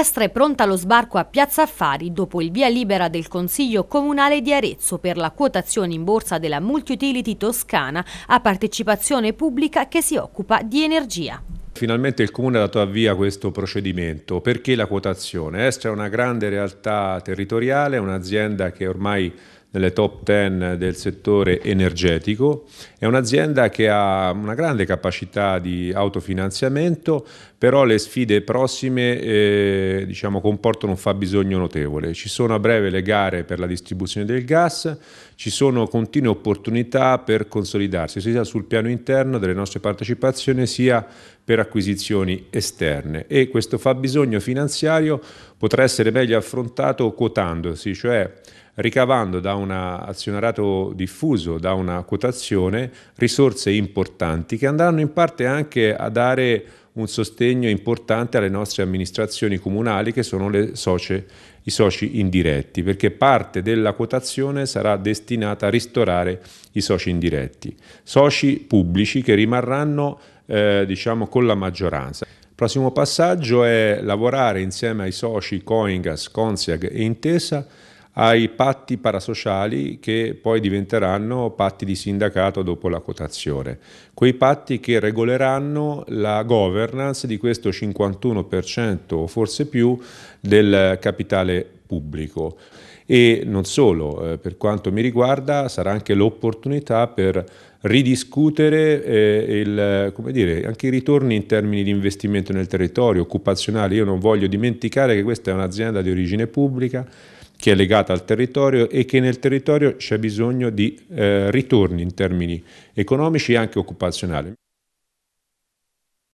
Maestra è pronta allo sbarco a Piazza Affari dopo il via libera del Consiglio Comunale di Arezzo per la quotazione in borsa della Multiutility Toscana a partecipazione pubblica che si occupa di energia. Finalmente il Comune ha dato avvio a questo procedimento. Perché la quotazione? Estra eh, è una grande realtà territoriale, un'azienda che ormai nelle top 10 del settore energetico. È un'azienda che ha una grande capacità di autofinanziamento, però le sfide prossime eh, diciamo, comportano un fabbisogno notevole. Ci sono a breve le gare per la distribuzione del gas, ci sono continue opportunità per consolidarsi, sia sul piano interno delle nostre partecipazioni, sia per acquisizioni esterne e questo fabbisogno finanziario potrà essere meglio affrontato quotandosi, cioè ricavando da un azionariato diffuso, da una quotazione, risorse importanti che andranno in parte anche a dare un sostegno importante alle nostre amministrazioni comunali che sono socie, i soci indiretti, perché parte della quotazione sarà destinata a ristorare i soci indiretti, soci pubblici che rimarranno eh, diciamo, con la maggioranza. Il prossimo passaggio è lavorare insieme ai soci Coingas, Consiag e Intesa ai patti parasociali che poi diventeranno patti di sindacato dopo la quotazione. Quei patti che regoleranno la governance di questo 51% o forse più del capitale pubblico. E non solo, eh, per quanto mi riguarda sarà anche l'opportunità per ridiscutere eh, il, dire, anche i ritorni in termini di investimento nel territorio occupazionale. Io non voglio dimenticare che questa è un'azienda di origine pubblica che è legata al territorio e che nel territorio c'è bisogno di eh, ritorni in termini economici e anche occupazionali.